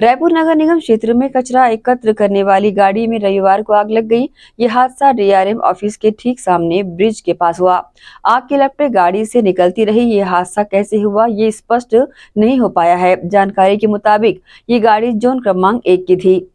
रायपुर नगर निगम क्षेत्र में कचरा एकत्र करने वाली गाड़ी में रविवार को आग लग गई ये हादसा डीआरएम ऑफिस के ठीक सामने ब्रिज के पास हुआ आग की लपटे गाड़ी से निकलती रही ये हादसा कैसे हुआ ये स्पष्ट नहीं हो पाया है जानकारी के मुताबिक ये गाड़ी जोन क्रमांक एक की थी